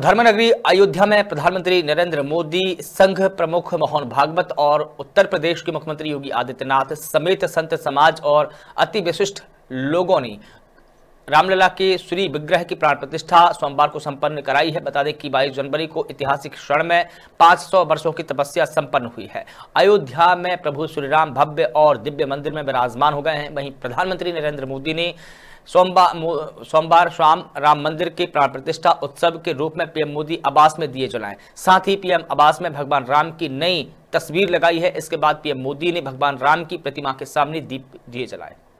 धर्मनगरी अयोध्या में प्रधानमंत्री नरेंद्र मोदी संघ प्रमुख मोहन भागवत और उत्तर प्रदेश के मुख्यमंत्री योगी आदित्यनाथ समेत संत समाज और अति विशिष्ट लोगों ने रामलला के श्री विग्रह की प्राण प्रतिष्ठा सोमवार को संपन्न कराई है बता दें कि 22 जनवरी को ऐतिहासिक क्षण में 500 वर्षों की तपस्या संपन्न हुई है अयोध्या में प्रभु श्रीराम भव्य और दिव्य मंदिर में विराजमान हो गए हैं वहीं प्रधानमंत्री नरेंद्र मोदी ने सोमवार सोमवार शाम राम मंदिर की प्राण प्रतिष्ठा उत्सव के रूप में पीएम मोदी आवास में दिए जलाएं साथ ही पीएम आवास में भगवान राम की नई तस्वीर लगाई है इसके बाद पीएम मोदी ने भगवान राम की प्रतिमा के सामने दीप दिए जलाए